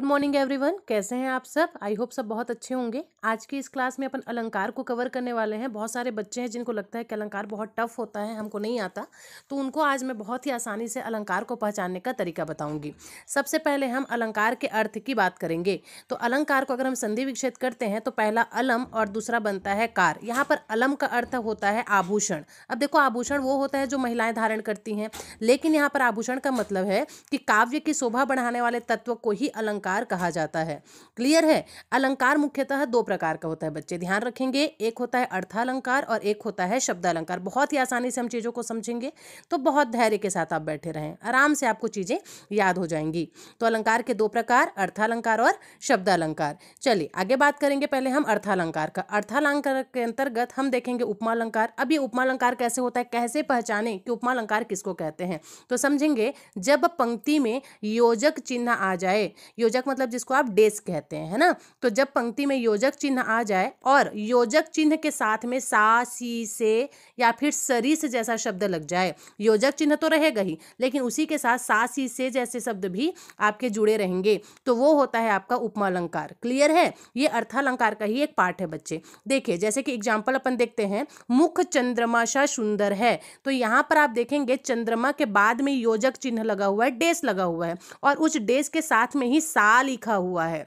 good morning everyone कैसे हैं आप सब आई होप सब बहुत अच्छे होंगे आज की इस क्लास में अपन अलंकार को कवर करने वाले हैं बहुत सारे बच्चे हैं जिनको लगता है कि अलंकार बहुत टफ होता है हमको नहीं आता तो उनको आज मैं बहुत ही आसानी से अलंकार को पहचानने का तरीका बताऊंगी सबसे पहले हम अलंकार के अर्थ की बात करेंगे तो अलंकार को अगर हम संधि विक्षेद करते हैं तो पहला अलम और दूसरा बनता है कार यहाँ पर अलम का अर्थ होता है आभूषण अब देखो आभूषण वो होता है जो महिलाएं धारण करती हैं लेकिन यहाँ पर आभूषण का मतलब है कि काव्य की शोभा बढ़ाने वाले तत्व को ही अलंकार अलंकार कहा जाता है क्लियर है अलंकार मुख्यतः दो प्रकार का होता है बच्चे ध्यान रखेंगे एक होता है अर्थालंकार और एक होता है शब्द अलंकार बहुत ही आसानी से हम चीज़ों को समझेंगे तो बहुत धैर्य के साथ आप बैठे रहें आराम से आपको चीज़ें याद हो जाएंगी तो अलंकार के दो प्रकार अर्थालंकार और शब्द अलंकार चलिए आगे बात करेंगे पहले हम अर्थालंकार का अर्थालंकार के अंतर्गत हम देखेंगे उपमा अलंकार अब ये उपमा अलंकार कैसे होता है कैसे पहचाने कि उपमा अलंकार किसको कहते हैं तो समझेंगे जब पंक्ति में योजक चिन्ह आ जाए योजक योजक मतलब जिसको आप डेस कहते हैं है ना तो जब पंक्ति में योजक चिन्ह आ जाए और योजक चिन्ह के साथ में सा सी से या फिर सरी से जैसा शब्द लग जाए योजक चिन्ह तो रहेगा ही लेकिन उसी के साथ सा सी से जैसे शब्द भी आपके जुड़े रहेंगे तो वो होता है आपका उपमा अलंकार क्लियर है ये अर्थालंकार का ही एक पार्ट है बच्चे देखिए जैसे कि एग्जाम्पल अपन देखते हैं मुख चंद्रमा चंद्रमाशा सुंदर है तो यहाँ पर आप देखेंगे चंद्रमा के बाद में योजक चिन्ह लगा हुआ है डेस लगा हुआ है और उस डेस के साथ में ही सा सा लिखा हुआ है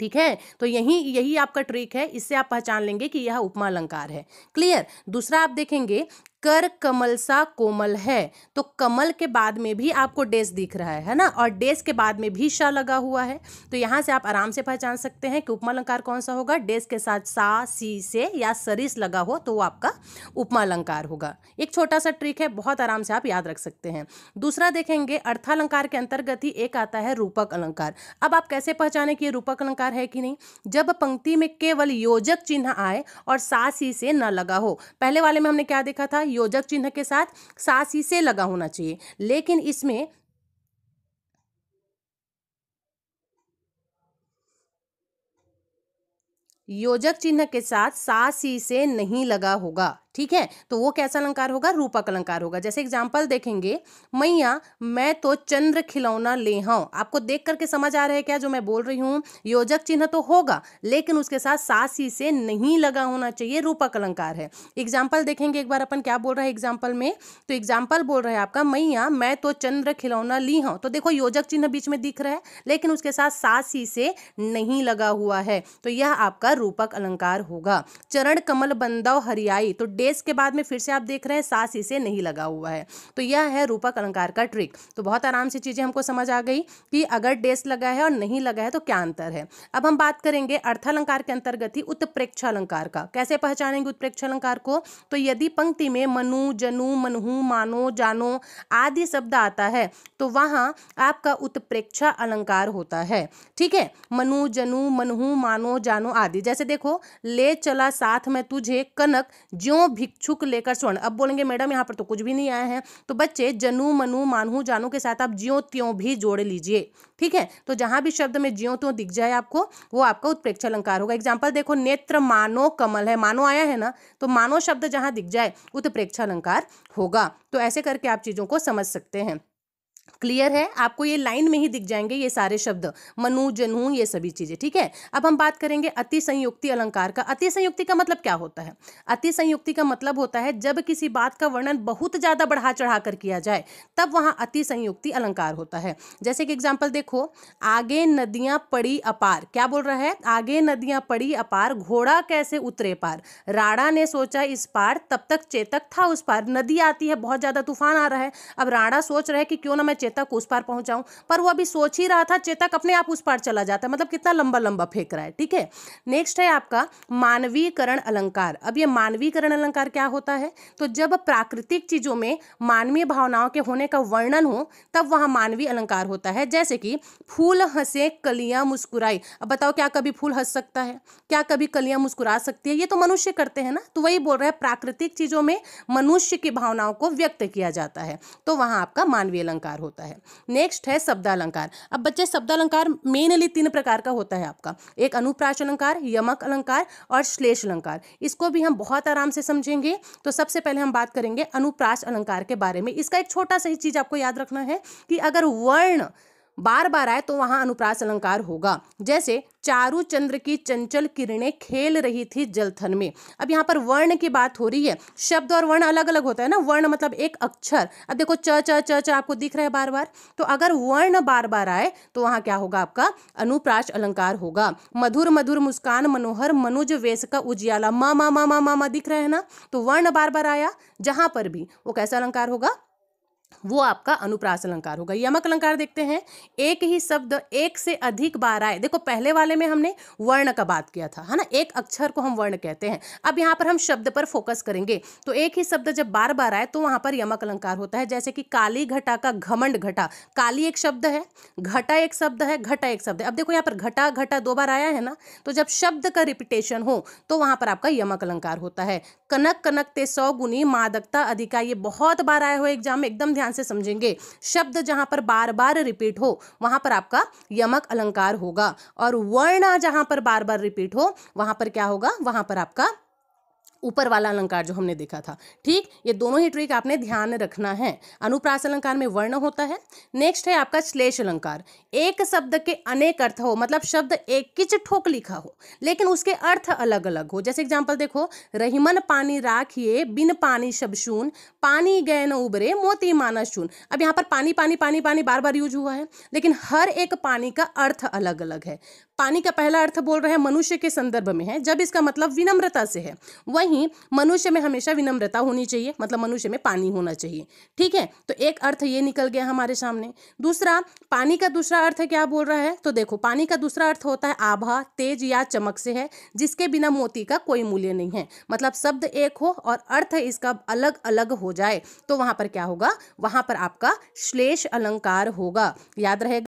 ठीक है तो यही यही आपका ट्रिक है इससे आप पहचान लेंगे कि यह उपमा अलंकार है क्लियर दूसरा आप देखेंगे कर कमल सा कोमल है तो कमल के बाद में भी आपको डेस दिख रहा है है ना और डेस के बाद में भी शाह लगा हुआ है तो यहाँ से आप आराम से पहचान सकते हैं कि उपमा अलंकार कौन सा होगा डेस के साथ सा सी से या सरिस लगा हो तो वो आपका उपमा अलंकार होगा एक छोटा सा ट्रिक है बहुत आराम से आप याद रख सकते हैं दूसरा देखेंगे अर्थालंकार के अंतर्गत ही एक आता है रूपक अलंकार अब आप कैसे पहचाने कि ये रूपक अलंकार है कि नहीं जब पंक्ति में केवल योजक चिन्ह आए और सा सी से न लगा हो पहले वाले में हमने क्या देखा था योजक चिन्ह के साथ सासी से लगा होना चाहिए लेकिन इसमें योजक चिन्ह के साथ सा सी से नहीं लगा होगा ठीक है तो वो कैसा अलंकार होगा रूपक अलंकार होगा जैसे एग्जाम्पल देखेंगे मैया मैं तो चंद्र खिलौना ले हाँ आपको देख करके समझ आ रहा है क्या जो मैं बोल रही हूँ योजक चिन्ह तो होगा लेकिन उसके साथ सासी से नहीं लगा होना चाहिए रूपक अलंकार है एग्जाम्पल देखेंगे एक बार अपन क्या बोल रहे हैं एग्जाम्पल में तो एग्जाम्पल बोल रहे हैं आपका मैया मैं तो चंद्र खिलौना ली हूँ तो देखो योजक चिन्ह बीच में दिख रहा है लेकिन उसके साथ सासी से नहीं लगा हुआ है तो यह आपका रूपक अलंकार होगा चरण कमल बंदव हरियाई तो टेस्ट के बाद में फिर से आप देख रहे हैं सास इसे नहीं लगा हुआ है तो यह है रूपक अलंकार का ट्रिक तो बहुत आराम से चीज़ें हमको समझ आ गई कि अगर टेस्ट लगा है और नहीं लगा है तो क्या अंतर है अब हम बात करेंगे अर्थालंकार के अंतर्गत ही उत्प्रेक्षा अलंकार का कैसे पहचानेंगे उत्प्रेक्षा अलंकार को तो यदि पंक्ति में मनु जनु मनहु मानो जानो आदि शब्द आता है तो वहां आपका उत्प्रेक्षा अलंकार होता है ठीक है मनु जनु मनहु मानो जानो आदि जैसे देखो ले चला साथ में तुझे कनक ज्यो भिक्षुक लेकर स्वर्ण अब बोलेंगे मैडम यहाँ पर तो कुछ भी नहीं आया है तो बच्चे जनु मनु मानहू जानू के साथ आप ज्यो त्यों भी जोड़ लीजिए ठीक है तो जहाँ भी शब्द में ज्यो त्यों दिख जाए आपको वो आपका उत्प्रेक्ष अलंकार होगा एग्जाम्पल देखो नेत्र मानो कमल है मानो आया है ना तो मानो शब्द जहाँ दिख जाए उत्प्रेक्ष अलंकार होगा तो ऐसे करके आप चीज़ों को समझ सकते हैं क्लियर है आपको ये लाइन में ही दिख जाएंगे ये सारे शब्द मनु जनु ये सभी चीजें ठीक है अब हम बात करेंगे अति संयुक्ति अलंकार का अति संयुक्ति का मतलब क्या होता है अति संयुक्ति का मतलब होता है जब किसी बात का वर्णन बहुत ज्यादा बढ़ा चढ़ा कर किया जाए तब वहां अति संयुक्ति अलंकार होता है जैसे कि एग्जाम्पल देखो आगे नदियां पड़ी अपार क्या बोल रहा है आगे नदियां पड़ी अपार घोड़ा कैसे उतरे पार राणा ने सोचा इस पार तब तक चेतक था उस पार नदी आती है बहुत ज्यादा तूफान आ रहा है अब राणा सोच रहा है कि क्यों ना मैं मैं चेतक उस पार पहुंचाऊं पर वो अभी सोच ही रहा था चेतक अपने आप उस पार चला जाता है मतलब कितना लंबा लंबा फेंक रहा है ठीक है नेक्स्ट है आपका मानवीकरण अलंकार अब ये मानवीकरण अलंकार क्या होता है तो जब प्राकृतिक चीजों में मानवीय भावनाओं के होने का वर्णन हो तब वहां मानवीय अलंकार होता है जैसे कि फूल हंसे कलियां मुस्कुराई अब बताओ क्या कभी फूल हंस सकता है क्या कभी कलियां मुस्कुरा सकती है ये तो मनुष्य करते हैं ना तो वही बोल रहा है प्राकृतिक चीजों में मनुष्य की भावनाओं को व्यक्त किया जाता है तो वहां आपका मानवीय अलंकार होता है नेक्स्ट है शब्दालंकार अब बच्चे शब्दालंकार मेनली तीन प्रकार का होता है आपका एक अनुप्राश अलंकार यमक अलंकार और श्लेष अलंकार इसको भी हम बहुत आराम से समझेंगे तो सबसे पहले हम बात करेंगे अनुप्राश अलंकार के बारे में इसका एक छोटा सा ही चीज़ आपको याद रखना है कि अगर वर्ण बार बार आए तो वहाँ अनुप्रास अलंकार होगा जैसे चारू चंद्र की चंचल किरणें खेल रही थी जलथन में अब यहाँ पर वर्ण की बात हो रही है शब्द और वर्ण अलग अलग होता है ना वर्ण मतलब एक अक्षर अब देखो च च च च आपको दिख रहा है बार बार तो अगर वर्ण बार बार आए तो वहाँ क्या होगा आपका अनुप्राश अलंकार होगा मधुर मधुर मुस्कान मनोहर मनुज वेश का उजियाला मा मा मा मा मा दिख रहे हैं ना तो वर्ण बार बार आया जहाँ पर भी वो कैसा अलंकार होगा वो आपका अनुप्रास अलंकार होगा यमक अलंकार देखते हैं एक ही शब्द एक से अधिक बार आए देखो पहले वाले में हमने वर्ण का बात किया था है ना एक अक्षर को हम वर्ण कहते हैं अब यहाँ पर हम शब्द पर फोकस करेंगे तो एक ही शब्द जब बार बार आए तो वहाँ पर यमक अलंकार होता है जैसे कि काली घटा का घमंड घटा काली एक शब्द है घटा एक शब्द है घटा एक शब्द अब देखो यहाँ पर घटा घटा दो बार आया है ना तो जब शब्द का रिपीटेशन हो तो वहाँ पर आपका यमक अलंकार होता है कनक कनक ते सौ गुनी मादकता अधिका ये बहुत बार आए हो एग्जाम में एकदम ध्यान ध्यान से समझेंगे शब्द जहां पर बार बार रिपीट हो वहां पर आपका यमक अलंकार होगा और वर्ण जहां पर बार बार रिपीट हो वहां पर क्या होगा वहां पर आपका ऊपर वाला अलंकार जो हमने देखा था ठीक ये दोनों ही ट्रिक आपने ध्यान रखना है अनुप्रास अलंकार में वर्ण होता है नेक्स्ट है आपका श्लेष अलंकार एक शब्द के अनेक अर्थ हो मतलब शब्द एक किच ठोक लिखा हो लेकिन उसके अर्थ अलग अलग हो जैसे एग्जाम्पल देखो रहीमन पानी राखिए बिन पानी शबशून पानी गैन न उबरे मोती माना शून अब यहाँ पर पानी पानी पानी पानी बार बार यूज हुआ है लेकिन हर एक पानी का अर्थ अलग अलग है पानी का पहला अर्थ बोल रहे हैं मनुष्य के संदर्भ में है जब इसका मतलब विनम्रता से है वहीं मनुष्य में हमेशा विनम्रता होनी चाहिए मतलब मनुष्य में पानी होना चाहिए ठीक है तो एक अर्थ ये निकल गया हमारे सामने दूसरा पानी का दूसरा अर्थ क्या बोल रहा है तो देखो पानी का दूसरा अर्थ होता है आभा तेज या चमक से है जिसके बिना मोती का कोई मूल्य नहीं है मतलब शब्द एक हो और अर्थ इसका अलग अलग हो जाए तो वहां पर क्या होगा वहां पर आपका श्लेष अलंकार होगा याद रहेगा